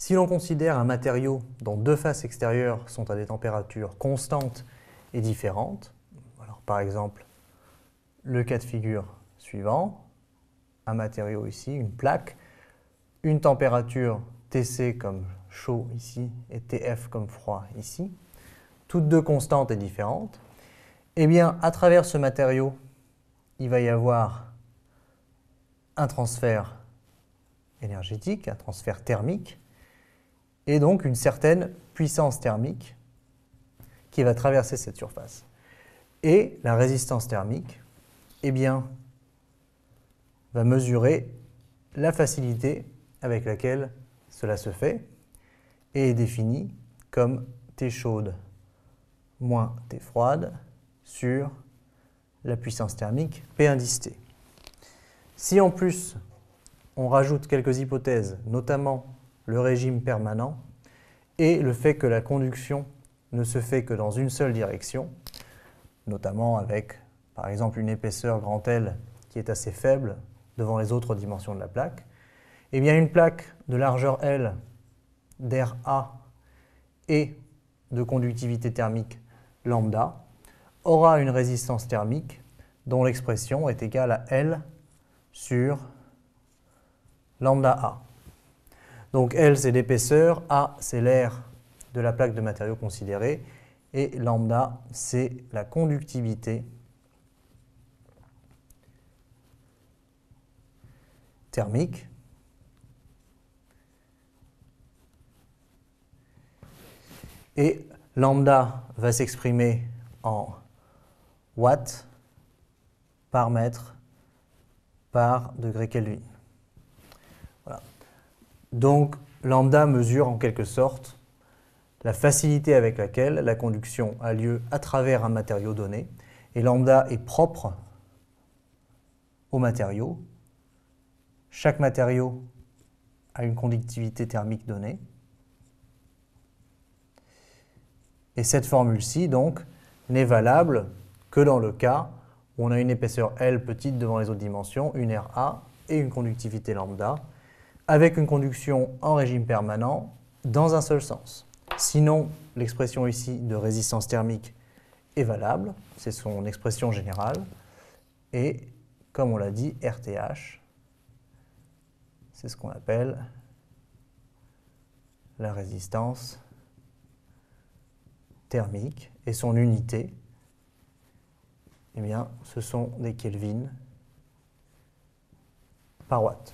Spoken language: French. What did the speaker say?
Si l'on considère un matériau dont deux faces extérieures sont à des températures constantes et différentes, par exemple le cas de figure suivant, un matériau ici, une plaque, une température TC comme chaud ici et TF comme froid ici, toutes deux constantes et différentes, eh bien, à travers ce matériau, il va y avoir un transfert énergétique, un transfert thermique, et donc une certaine puissance thermique qui va traverser cette surface. Et la résistance thermique, eh bien, va mesurer la facilité avec laquelle cela se fait et est définie comme T chaude moins T froide sur la puissance thermique P indice T. Si en plus on rajoute quelques hypothèses, notamment le régime permanent, et le fait que la conduction ne se fait que dans une seule direction, notamment avec par exemple une épaisseur grand L qui est assez faible devant les autres dimensions de la plaque, et eh bien une plaque de largeur L, d'air A et de conductivité thermique lambda aura une résistance thermique dont l'expression est égale à L sur lambda A. Donc L, c'est l'épaisseur, A, c'est l'air de la plaque de matériaux considérée, et lambda, c'est la conductivité thermique Et lambda va s'exprimer en watts par mètre par degré Kelvin. Voilà. Donc, lambda mesure en quelque sorte la facilité avec laquelle la conduction a lieu à travers un matériau donné, et lambda est propre au matériau. Chaque matériau a une conductivité thermique donnée. Et cette formule-ci, donc, n'est valable que dans le cas où on a une épaisseur L petite devant les autres dimensions, une RA et une conductivité lambda, avec une conduction en régime permanent dans un seul sens. Sinon, l'expression ici de résistance thermique est valable, c'est son expression générale, et comme on l'a dit, RTH, c'est ce qu'on appelle la résistance thermique et son unité, eh bien, ce sont des Kelvin par watt.